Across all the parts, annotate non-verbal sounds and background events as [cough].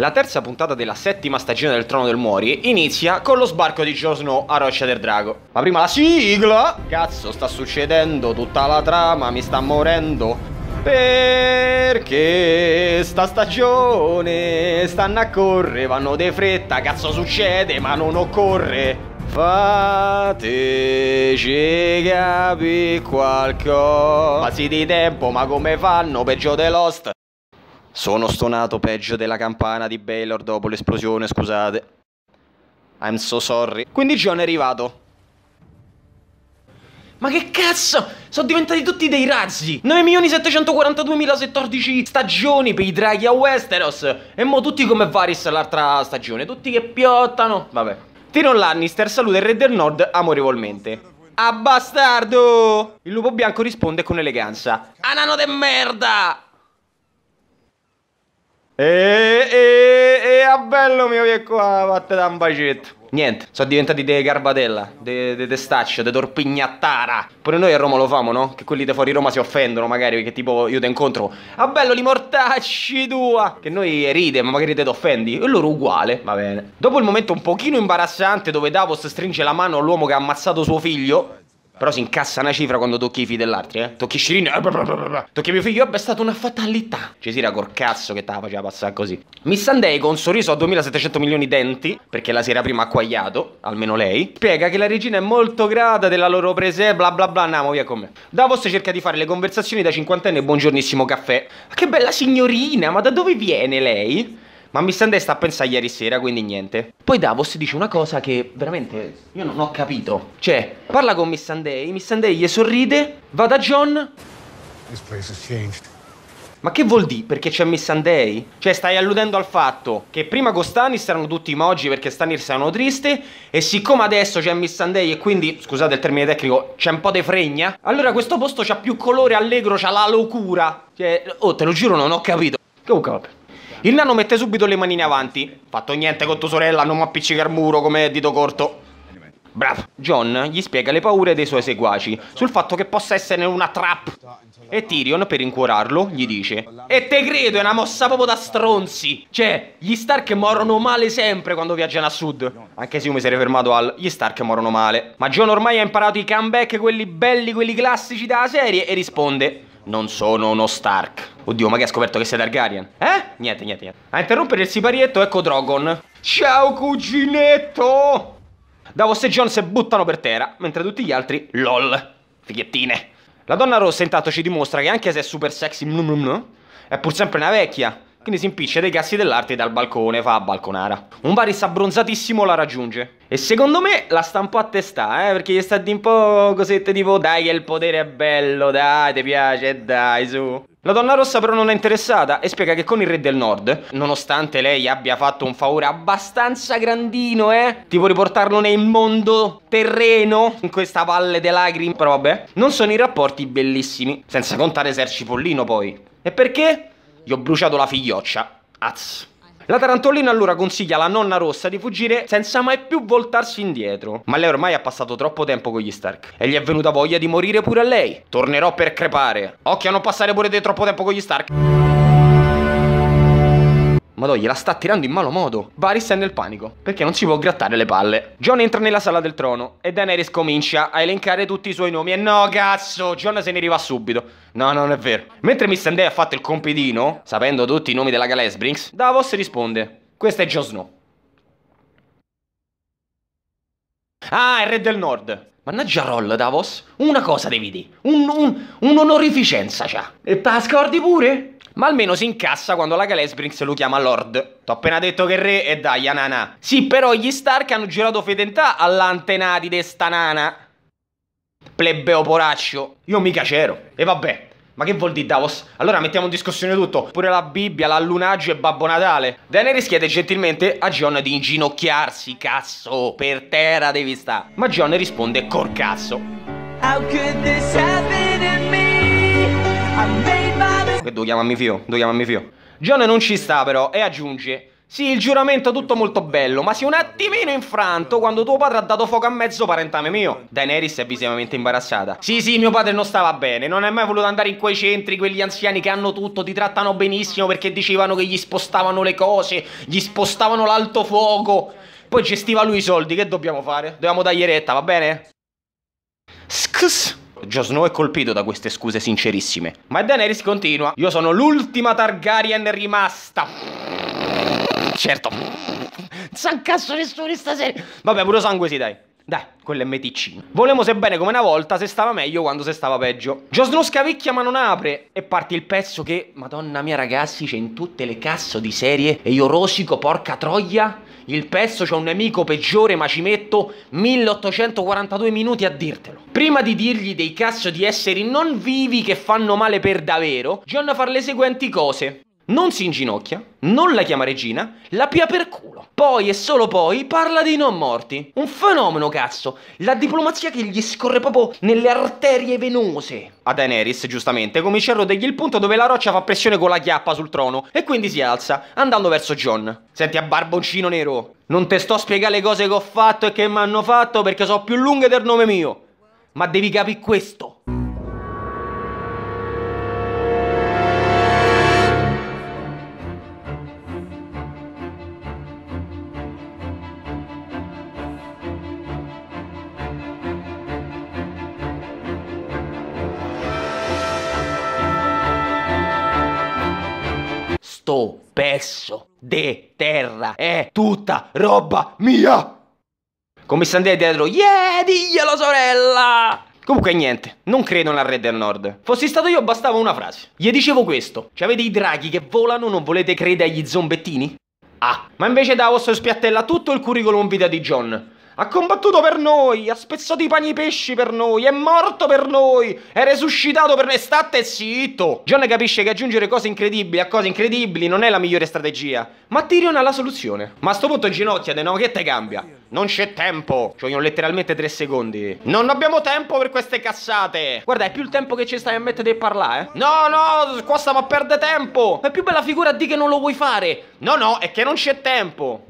La terza puntata della settima stagione del Trono del Muori inizia con lo sbarco di Jon Snow a Roccia del Drago. Ma prima la sigla! Cazzo, sta succedendo tutta la trama, mi sta morendo. Perché sta stagione stanno a correre, vanno de fretta, cazzo succede, ma non occorre. Fateci capire qualcosa. Passi di tempo, ma come fanno peggio de Lost? Sono stonato peggio della campana di Baylor dopo l'esplosione, scusate. I'm so sorry. Quindi John è arrivato. Ma che cazzo? Sono diventati tutti dei razzi! 9.742.014 stagioni per i draghi a Westeros! E mo tutti come Varys l'altra stagione, tutti che piottano! Vabbè. Tyrion Lannister saluta il re del nord amorevolmente. Ah bastardo! Il lupo bianco risponde con eleganza. Anano de merda! E, e, e a bello mio che qua vatte da un bacetto. Niente, sono diventati dei garbatella, dei de, de dei torpignattara. Pure noi a Roma lo famo, no? Che quelli da fuori Roma si offendono magari perché tipo io ti incontro. Ah bello li mortacci tua! Che noi ride, ma magari te offendi. E loro uguale, va bene. Dopo il momento un pochino imbarazzante dove Davos stringe la mano all'uomo che ha ammazzato suo figlio, però si incassa una cifra quando tocchi i figli dell'altro, eh. Tocchi Shirin, eh, tocchi mio figlio, eh, è stata una fatalità. Ci si era col cazzo che te la faceva passare così. Miss Sunday con un sorriso a 2700 milioni di denti, perché la sera prima ha quagliato, almeno lei, spiega che la regina è molto grata della loro presenza, eh, bla bla bla, andiamo via con me. Davos cerca di fare le conversazioni da cinquantenne e buongiornissimo caffè. Ma che bella signorina, ma da dove viene lei? Ma mi stendei sta a pensare ieri sera, quindi niente. Poi Davos dice una cosa che veramente io non ho capito. Cioè, parla con Miss Sunday, Miss Sunday gli sorride, va da John. This place has changed. Ma che vuol dire? Perché c'è Miss Sunday? Cioè, stai alludendo al fatto che prima con Stannis erano tutti emoji perché Stannis erano triste e siccome adesso c'è Miss Sunday e quindi, scusate il termine tecnico, c'è un po' di fregna, allora questo posto c'ha più colore allegro, c'ha la locura. Cioè, oh, te lo giuro, non ho capito. Comunque, vabbè. Il nano mette subito le manine avanti. Fatto niente con tua sorella, non mi appiccica al muro come dito corto. Bravo. John gli spiega le paure dei suoi seguaci sul fatto che possa essere una trap. E Tyrion, per incuorarlo, gli dice: E te credo, è una mossa proprio da stronzi. Cioè, gli Stark morono male sempre quando viaggiano a sud. Anche se io mi sarei fermato al gli Stark morono male. Ma John ormai ha imparato i comeback, quelli belli, quelli classici della serie, e risponde: non sono uno Stark. Oddio, ma che ha scoperto che sei Targaryen? Eh? Niente, niente, niente. A interrompere il siparietto, ecco Drogon. Ciao, cuginetto! Davos e John si buttano per terra, mentre tutti gli altri, lol, fighettine. La donna rossa intanto ci dimostra che anche se è super sexy, mh, mm, mh, mm, mh, mm, è pur sempre una vecchia. Quindi si impiccia dei cassi dell'arte dal balcone, fa balconara. Un barista abbronzatissimo la raggiunge. E secondo me la sta un po' a testa, eh, perché gli sta di un po' cosette tipo dai che il potere è bello, dai, ti piace, dai, su. La donna rossa però non è interessata e spiega che con il re del nord, nonostante lei abbia fatto un favore abbastanza grandino, eh, tipo riportarlo nel mondo terreno, in questa valle dei lacrime, però vabbè, non sono i rapporti bellissimi, senza contare Serci Pollino poi. E perché? Gli ho bruciato la figlioccia. Azz. La tarantolina allora consiglia alla nonna rossa di fuggire senza mai più voltarsi indietro. Ma lei ormai ha passato troppo tempo con gli Stark e gli è venuta voglia di morire pure a lei. Tornerò per crepare. Occhio a non passare pure di troppo tempo con gli Stark. Madò, gliela sta tirando in malo modo. Varys è nel panico, perché non si può grattare le palle. John entra nella sala del trono e Daenerys comincia a elencare tutti i suoi nomi. E no, cazzo, John se ne arriva subito. No, non è vero. Mentre Miss Andrea ha fatto il compitino, sapendo tutti i nomi della Galesbrinks, Davos risponde. Questo è Jon Snow. Ah, è Re del Nord. Mannaggia Roll, Davos, una cosa devi dire, un'onorificenza un, un c'ha. E te la scordi pure? Ma almeno si incassa quando la Galesbrinks lo chiama Lord. T'ho appena detto che re e dai, anana. Sì, però gli Stark hanno girato fedeltà all'antenati di sta nana. Plebeo poraccio. Io mica c'ero. E vabbè, ma che vuol dire Davos? Allora mettiamo in discussione tutto, pure la Bibbia, l'allunaggio e Babbo Natale. Daenerys chiede gentilmente a John di inginocchiarsi, cazzo, per terra devi sta. Ma John risponde col cazzo. How could this happen to me? Che devo chiamarmi Fio, devo chiamarmi Fio. John non ci sta però e aggiunge sì, il giuramento è tutto molto bello, ma si è un attimino infranto quando tuo padre ha dato fuoco a mezzo parentame mio. Daenerys è visivamente imbarazzata. Sì, sì, mio padre non stava bene, non è mai voluto andare in quei centri, quegli anziani che hanno tutto, ti trattano benissimo perché dicevano che gli spostavano le cose, gli spostavano l'alto fuoco. Poi gestiva lui i soldi, che dobbiamo fare? Dobbiamo dargli retta, va bene? Scus! Jon Snow è colpito da queste scuse sincerissime. Ma Daenerys continua. Io sono l'ultima Targaryen rimasta. Certo. Sa un cazzo nessuno stasera. Vabbè, pure sangue sì, dai. Dai, quello è meticino. Volemo se bene come una volta, se stava meglio quando se stava peggio. Josno scavicchia ma non apre. E parte il pezzo che, madonna mia ragazzi, c'è in tutte le cazzo di serie. E io rosico, porca troia. Il pezzo c'è un nemico peggiore ma ci metto 1842 minuti a dirtelo. Prima di dirgli dei cazzo di esseri non vivi che fanno male per davvero, John fa le seguenti cose non si inginocchia, non la chiama regina, la pia per culo. Poi e solo poi parla dei non morti. Un fenomeno, cazzo. La diplomazia che gli scorre proprio nelle arterie venose. A Daenerys, giustamente, comincia a rodergli il punto dove la roccia fa pressione con la chiappa sul trono e quindi si alza, andando verso John. Senti a barboncino nero. Non te sto a spiegare le cose che ho fatto e che mi hanno fatto perché sono più lunghe del nome mio. Ma devi capire questo. cesso de terra è tutta roba mia! Come Sandia dietro, yeah, diglielo sorella! Comunque niente, non credono al re del nord. Fossi stato io bastava una frase. Gli dicevo questo, cioè avete i draghi che volano, non volete credere agli zombettini? Ah, ma invece Davos spiattella tutto il curriculum vita di John. Ha combattuto per noi, ha spezzato i pani e i pesci per noi, è morto per noi, è resuscitato per noi, state zitto! John capisce che aggiungere cose incredibili a cose incredibili non è la migliore strategia, ma Tyrion ha la soluzione. Ma a sto punto ginocchia, no, che te cambia? Non c'è tempo, ci vogliono letteralmente tre secondi. Non abbiamo tempo per queste cassate! Guarda, è più il tempo che ci stai a mettere a parlare, eh? No, no, qua stiamo a perdere tempo! È più bella figura di che non lo vuoi fare! No, no, è che non c'è tempo!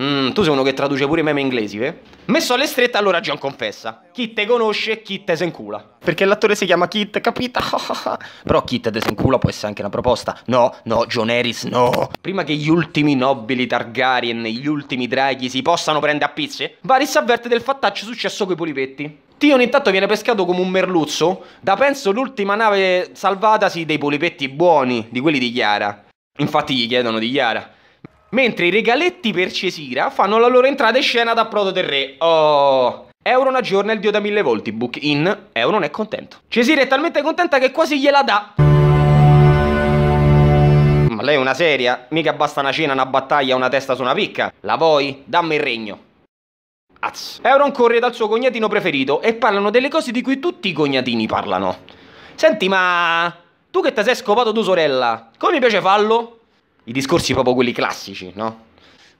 Mm, tu sei uno che traduce pure meme inglesi, eh? Messo alle strette, allora John confessa. Kit te conosce, Kit te se incula. Perché l'attore si chiama Kit, capita? [laughs] Però Kit te se incula può essere anche una proposta. No, no, John Harris, no. Prima che gli ultimi nobili Targaryen, gli ultimi draghi si possano prendere a pizze, Varys avverte del fattaccio successo coi polipetti. Tion intanto viene pescato come un merluzzo da penso l'ultima nave salvatasi dei polipetti buoni, di quelli di Chiara. Infatti gli chiedono di Chiara. Mentre i regaletti per Cesira fanno la loro entrata in scena da Prodo del Re. Oh... Euron aggiorna il dio da mille volti, book in, Euron è contento. Cesira è talmente contenta che quasi gliela dà. Ma lei è una seria? Mica basta una cena, una battaglia, una testa su una picca. La vuoi? Dammi il regno. Azz. Euron corre dal suo cognatino preferito e parlano delle cose di cui tutti i cognatini parlano. Senti, ma... Tu che ti sei scopato tua sorella, come mi piace fallo? I discorsi proprio quelli classici, no?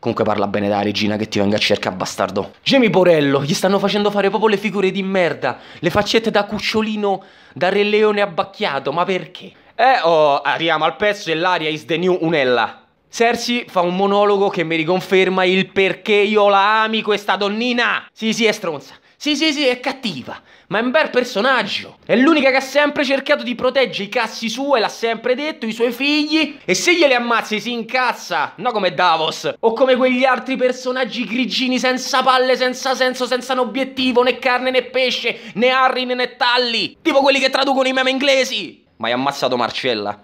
Comunque parla bene della regina che ti venga a cercare, bastardo. Gemi Porello, gli stanno facendo fare proprio le figure di merda. Le faccette da cucciolino, da re leone abbacchiato, ma perché? Eh, oh, arriviamo al pezzo e l'aria is the new unella. Cersei fa un monologo che mi riconferma il perché io la ami questa donnina. Sì, sì, è stronza. Sì, sì, sì, è cattiva, ma è un bel personaggio. È l'unica che ha sempre cercato di proteggere i cassi suoi, l'ha sempre detto, i suoi figli. E se glieli ammazzi si incazza, no come Davos, o come quegli altri personaggi grigini senza palle, senza senso, senza un obiettivo, né carne né pesce, né Harry né Tally. Tipo quelli che traducono i meme inglesi. Ma hai ammazzato Marcella?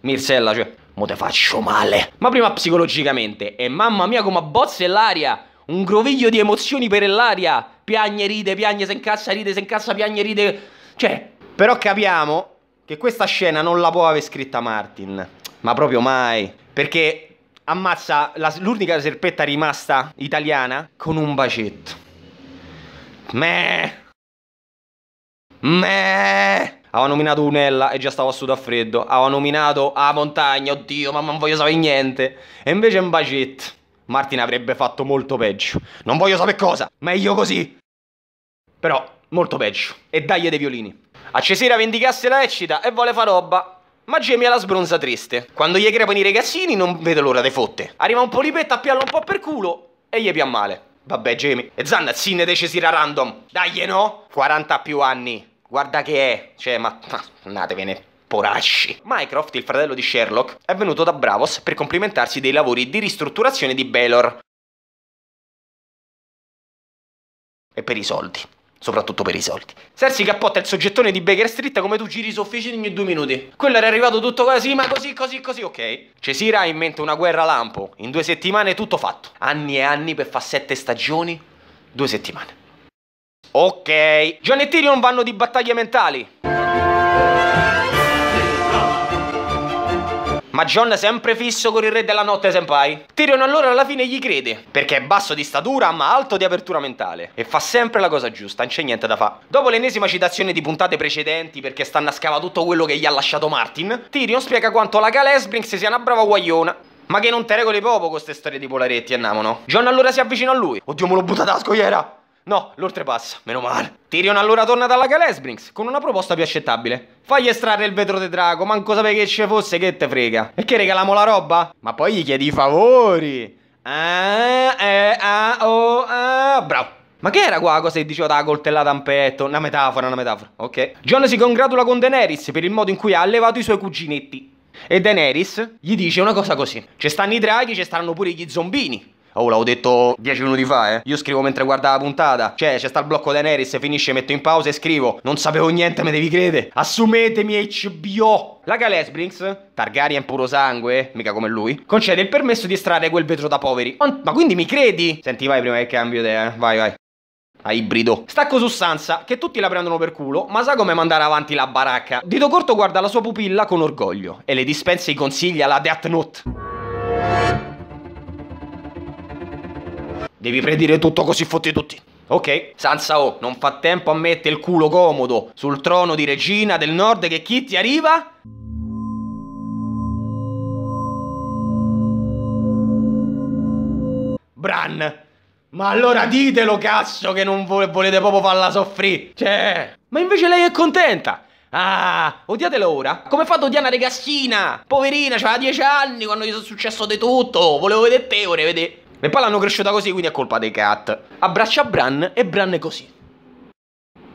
Mircella, cioè, mo te faccio male. Ma prima psicologicamente, e mamma mia come abbozza l'aria. Un groviglio di emozioni per l'aria piagne, ride, piagne, se incassa, ride, se incassa, piagne, ride. Cioè, però capiamo che questa scena non la può aver scritta Martin, ma proprio mai, perché ammazza l'unica serpetta rimasta italiana con un bacetto. Meh. Meh. Aveva nominato Unella e già stavo a sudo a freddo. Aveva nominato a montagna, oddio, ma non voglio sapere niente. E invece un bacetto. Martin avrebbe fatto molto peggio. Non voglio sapere cosa. Meglio così. Però molto peggio. E dagli dei violini. A Cesira vendicasse la eccita e vuole fa roba. Ma Jamie ha la sbronza triste. Quando gli crepano i ragazzini non vedo l'ora dei fotte. Arriva un polipetto a piallo un po' per culo e gli pian male. Vabbè Jamie. E Zanna zinne de Cesira random. Dai eh, no? 40 più anni. Guarda che è. Cioè ma... Andatevene. Poracci. Mycroft, il fratello di Sherlock, è venuto da Bravos per complimentarsi dei lavori di ristrutturazione di Belor. E per i soldi soprattutto per i soldi. Sersi Cappotta il soggettone di Baker Street come tu giri su officine ogni due minuti. Quello era arrivato tutto così, ma così, così, così, ok. Cesira ha in mente una guerra lampo, in due settimane tutto fatto. Anni e anni per fare sette stagioni, due settimane. Ok, John e Tyrion vanno di battaglie mentali. Ma John sempre fisso con il re della notte senpai. Tyrion allora alla fine gli crede, perché è basso di statura ma alto di apertura mentale e fa sempre la cosa giusta, non c'è niente da fa. Dopo l'ennesima citazione di puntate precedenti perché stanno a scava tutto quello che gli ha lasciato Martin, Tyrion spiega quanto la Gale Esbrinks sia una brava guagliona ma che non te regoli proprio con queste storie di polaretti, andiamo, no? John allora si avvicina a lui. Oddio, me l'ho buttata da scogliera! No, l'oltrepassa, meno male. Tyrion allora torna dalla Galesbrinks con una proposta più accettabile. Fagli estrarre il vetro de drago, manco sapevi che ci fosse, che te frega. E che regaliamo la roba? Ma poi gli chiedi i favori. Ah, eh, ah, oh, ah, bravo. Ma che era qua la cosa che diceva da coltellata in petto? Una metafora, una metafora, ok. John si congratula con Daenerys per il modo in cui ha allevato i suoi cuginetti. E Daenerys gli dice una cosa così. Ci stanno i draghi, ci staranno pure gli zombini. Oh, l'avevo detto 10 minuti fa, eh. Io scrivo mentre guarda la puntata. Cioè, c'è sta il blocco Neris, finisce, metto in pausa e scrivo. Non sapevo niente, me devi credere. Assumetemi HBO. La Galesbrinks, Targaryen puro sangue, mica come lui, concede il permesso di estrarre quel vetro da poveri. Ma quindi mi credi? Senti, vai prima che cambio idea, eh. Vai, vai. A ah, ibrido. Stacco su Sansa, che tutti la prendono per culo, ma sa come mandare avanti la baracca. Dito corto guarda la sua pupilla con orgoglio e le dispensa i consigli alla Death Note. Devi predire tutto così fotti tutti. Ok, Sansa O non fa tempo a mettere il culo comodo sul trono di regina del nord che chi ti arriva? Bran. Ma allora ditelo cazzo che non volete proprio farla soffrire. Cioè, ma invece lei è contenta. Ah, odiatela ora? Come fa ad odiare una ragazzina? Poverina, c'aveva dieci anni quando gli è successo di tutto. Volevo vedere te, ora vedere. Le poi l'hanno cresciuta così, quindi è colpa dei cat. Abbraccia Bran e Bran è così.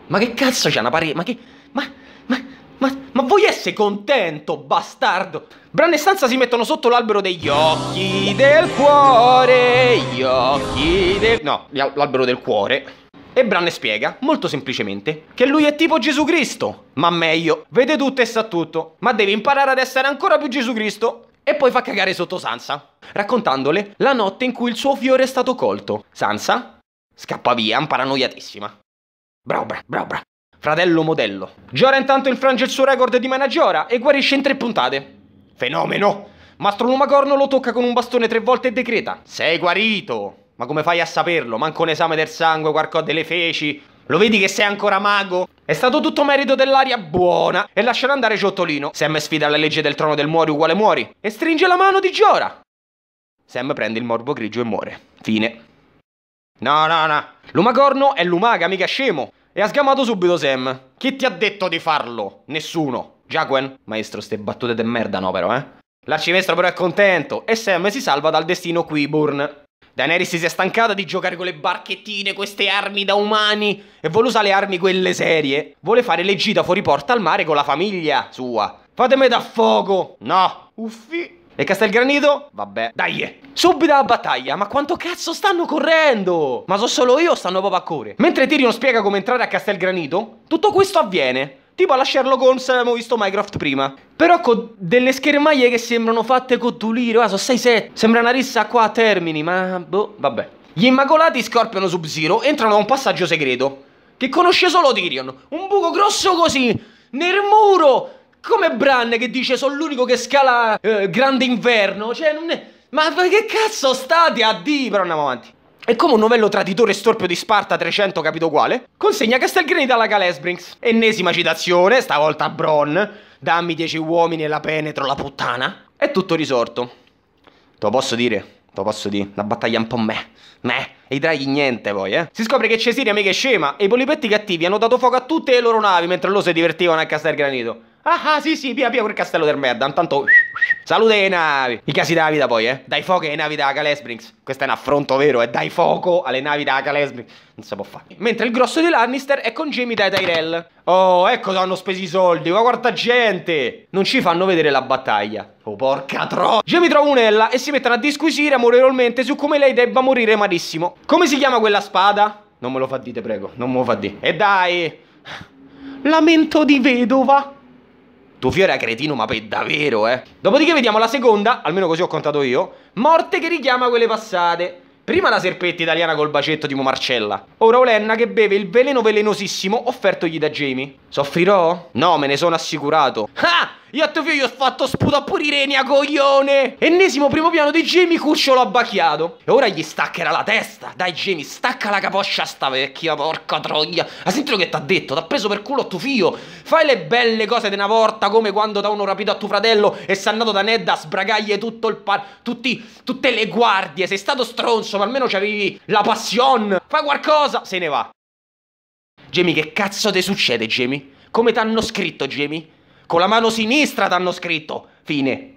Ma che cazzo c'è una pari... Ma che... Ma... Ma... Ma... Ma vuoi essere contento, bastardo? Bran e Sansa si mettono sotto l'albero degli occhi del cuore, gli occhi del... No, l'albero del cuore. E Bran spiega, molto semplicemente, che lui è tipo Gesù Cristo, ma meglio, vede tutto e sa tutto, ma devi imparare ad essere ancora più Gesù Cristo e poi fa cagare sotto Sansa, raccontandole la notte in cui il suo fiore è stato colto. Sansa scappa via, paranoiatissima. Bravo, bravo, bravo. Fratello modello. Giora intanto infrange il suo record di Managiora e guarisce in tre puntate. Fenomeno! Mastro Lumacorno lo tocca con un bastone tre volte e decreta. Sei guarito! Ma come fai a saperlo? Manco un esame del sangue, qualcosa delle feci. Lo vedi che sei ancora mago? È stato tutto merito dell'aria buona e lasciano andare Ciottolino. Sam sfida la legge del trono del muori uguale muori e stringe la mano di Giora. Sam prende il morbo grigio e muore. Fine. No, no, no. Lumacorno è lumaga, mica scemo. E ha sgamato subito Sam. Chi ti ha detto di farlo? Nessuno. Jaquen? Maestro, ste battute de merda no però, eh. L'arcivestro però è contento e Sam si salva dal destino Quiburn. Daenerys si è stancata di giocare con le barchettine, queste armi da umani e vuole usare le armi quelle serie. Vuole fare le gita fuori porta al mare con la famiglia sua. Fatemi da fuoco! No! Uffi! E Castelgranito? Vabbè, dai! Subito alla battaglia, ma quanto cazzo stanno correndo? Ma so solo io o stanno proprio a cuore? Mentre Tyrion spiega come entrare a Castelgranito, tutto questo avviene. Tipo alla Sherlock Holmes abbiamo visto Minecraft prima. Però con delle schermaglie che sembrano fatte con tuliro, ah, sono 6-7. Sembra una rissa qua a termini, ma boh, vabbè. Gli Immacolati Scorpion Sub-Zero entrano a un passaggio segreto. Che conosce solo Tyrion. Un buco grosso così, nel muro. Come Bran che dice sono l'unico che scala eh, Grande Inverno. Cioè, non è... Ma che cazzo state a D? Però andiamo avanti. E come un novello traditore storpio di Sparta 300 capito quale, consegna Castelgrani alla Calesbrinks. Ennesima citazione, stavolta a Bron. Dammi dieci uomini e la penetro la puttana. È tutto risorto. Te lo posso dire? Te lo posso dire? La battaglia un po' me. Me. E i draghi niente poi, eh. Si scopre che Cesiria mica è scema e i polipetti cattivi hanno dato fuoco a tutte le loro navi mentre loro si divertivano a Castelgranito. Ah ah, sì sì, via via quel castello del merda. Intanto... Salute le navi! I casi della vita poi, eh? Dai fuoco alle navi della Calesbrinks. Questo è un affronto vero, eh? Dai fuoco alle navi della Calesbrinks. Non si può fare. Mentre il grosso di Lannister è con Jamie dai Tyrell. Oh, ecco dove hanno speso i soldi, ma quanta gente! Non ci fanno vedere la battaglia. Oh, porca tro... Jamie trova un'ella e si mettono a disquisire amorevolmente su come lei debba morire malissimo. Come si chiama quella spada? Non me lo fa dite, prego. Non me lo fa dite. E dai! Lamento di vedova. Dufio era cretino, ma per davvero, eh. Dopodiché vediamo la seconda, almeno così ho contato io. Morte che richiama quelle passate. Prima la serpetta italiana col bacetto tipo Marcella. Ora Olenna che beve il veleno velenosissimo offertogli da Jamie. Soffrirò? No, me ne sono assicurato. Ah! Io a tuo figlio ho fatto sputa pure Irenia, coglione! Ennesimo primo piano di Jamie, cucciolo abbacchiato. E ora gli staccherà la testa. Dai, Jamie, stacca la caposcia a sta vecchia, porca troia. Ha sentito che t'ha detto? T'ha preso per culo a tuo figlio. Fai le belle cose di una volta, come quando da uno rapito a tuo fratello e sei andato da Ned a sbragaglie tutto il par... Tutti, tutte le guardie. Sei stato stronzo, ma almeno c'avevi la passion. Fai qualcosa, se ne va. Jamie, che cazzo ti succede, Jamie? Come t'hanno scritto, Jamie? Con la mano sinistra t'hanno scritto. Fine.